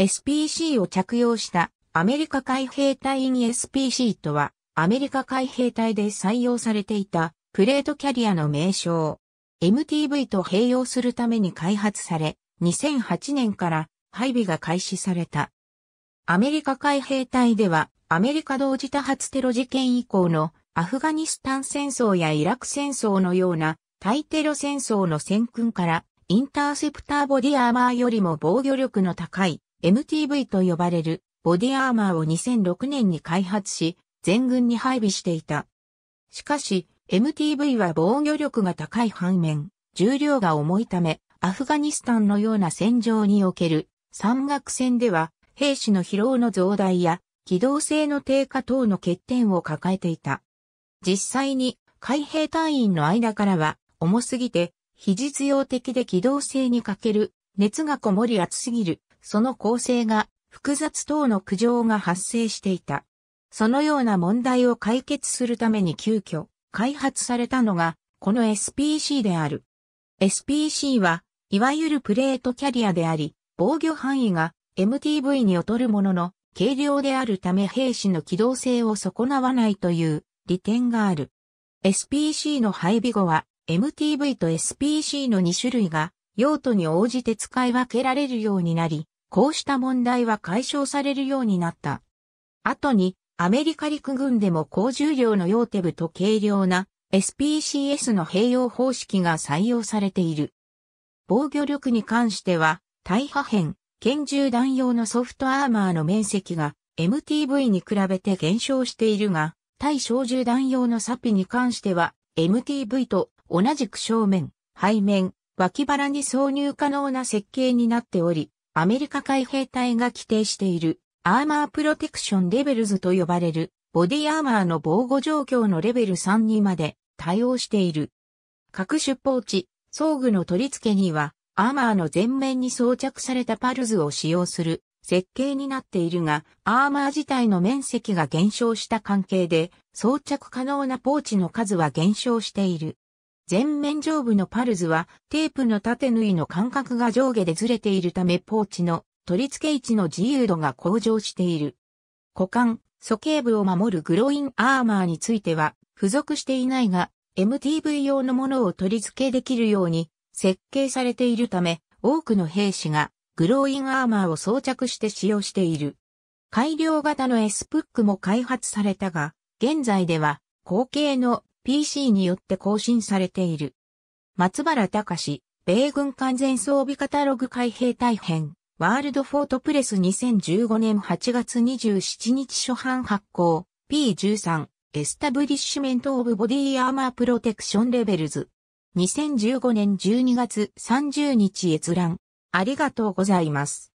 SPC を着用したアメリカ海兵隊に SPC とは、アメリカ海兵隊で採用されていたプレートキャリアの名称。MTV と併用するために開発され、2008年から配備が開始された。アメリカ海兵隊では、アメリカ同時多発テロ事件以降のアフガニスタン戦争やイラク戦争のような対テロ戦争の戦訓からインターセプターボディアーマーよりも防御力の高い MTV と呼ばれるボディアーマーを2006年に開発し、全軍に配備していた。しかし、MTV は防御力が高い反面、重量が重いため、アフガニスタンのような戦場における山岳戦では、兵士の疲労の増大や機動性の低下等の欠点を抱えていた。実際に海兵隊員の間からは重すぎて非実用的で機動性に欠ける熱がこもり熱すぎるその構成が複雑等の苦情が発生していた。そのような問題を解決するために急遽開発されたのが、この SPC である。SPC は、いわゆるプレートキャリアであり、防御範囲が MTV に劣るものの、軽量であるため兵士の機動性を損なわないという利点がある。SPC の配備後は、MTV と SPC の2種類が用途に応じて使い分けられるようになり、こうした問題は解消されるようになった。後に、アメリカ陸軍でも高重量の用手部と軽量な SPCS の併用方式が採用されている。防御力に関しては、大破片、拳銃弾用のソフトアーマーの面積が MTV に比べて減少しているが、対小銃弾用のサピに関しては、MTV と同じく正面、背面、脇腹に挿入可能な設計になっており、アメリカ海兵隊が規定しているアーマープロテクションレベルズと呼ばれるボディアーマーの防護状況のレベル3にまで対応している。各出砲地、装具の取り付けにはアーマーの前面に装着されたパルズを使用する設計になっているが、アーマー自体の面積が減少した関係で装着可能なポーチの数は減少している。前面上部のパルズはテープの縦縫いの間隔が上下でずれているためポーチの取り付け位置の自由度が向上している。股間、鼠径部を守るグロインアーマーについては付属していないが MTV 用のものを取り付けできるように設計されているため多くの兵士がグローインアーマーを装着して使用している。改良型の S プックも開発されたが、現在では後継の PC によって更新されている。松原隆、米軍完全装備カタログ海兵隊編、ワールドフォートプレス2015年8月27日初版発行、P13、エスタブリッシュメントオブボディアーマープロテクションレベルズ。2015年12月30日閲覧。ありがとうございます。